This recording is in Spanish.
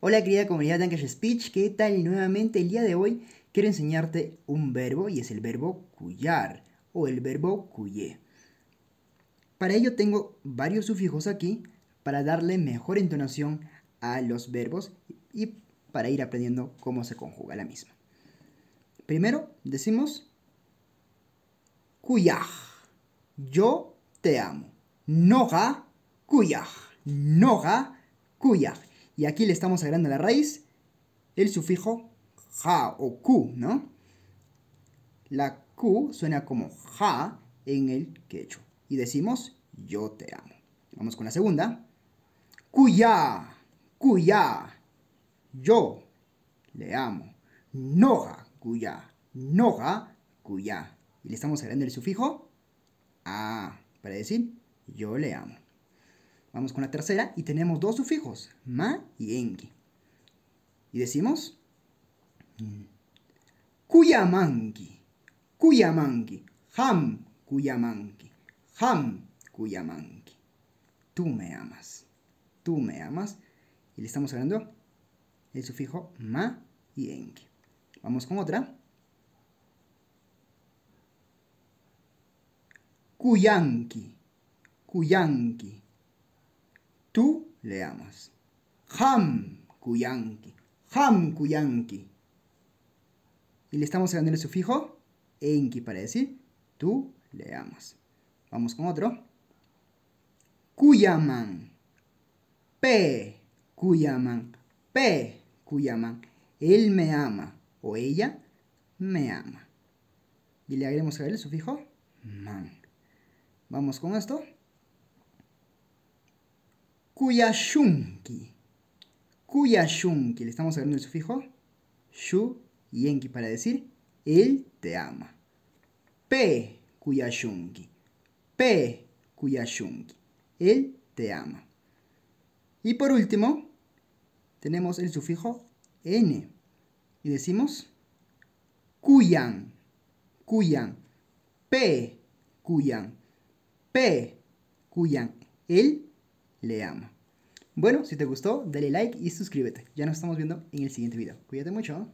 Hola querida comunidad de English Speech, ¿qué tal? Nuevamente el día de hoy quiero enseñarte un verbo y es el verbo cuyar o el verbo cuye. Para ello tengo varios sufijos aquí para darle mejor entonación a los verbos y para ir aprendiendo cómo se conjuga la misma. Primero decimos cuyaj, yo te amo. Noja cuyaj, Noja cuyaj y aquí le estamos agregando la raíz el sufijo ja o ku, ¿no? La q suena como ja en el quechua y decimos yo te amo. Vamos con la segunda. Cuya, cuya, yo le amo. Noja, cuya, noja, cuya. Y le estamos agregando el sufijo a para decir yo le amo. Vamos con la tercera y tenemos dos sufijos, ma y engi. Y decimos kuyamangi, mm, kuyamangi, ham kuyamangi, ham kuyamangi. Tú me amas, tú me amas. Y le estamos hablando el sufijo ma y engi. Vamos con otra. Kuyanki, kuyanki tú le amas. Ham Kuyanki. Ham Kuyanki. Y le estamos agregando el sufijo enki para decir tú le amas. Vamos con otro. Cuyaman, P. Cuyaman, P. Cuyaman. Él me ama o ella me ama. Y le agregamos a él el sufijo man. Vamos con esto. Kuyashunki. Kuyashunki. Le estamos hablando el sufijo shu yenki para decir él te ama. P Kuyashunki. P Kuyashunki. Él te ama. Y por último, tenemos el sufijo n. Y decimos Kuyan. Kuyan. P Kuyan. P Kuyan. Él le ama. Bueno, si te gustó, dale like y suscríbete. Ya nos estamos viendo en el siguiente video. Cuídate mucho.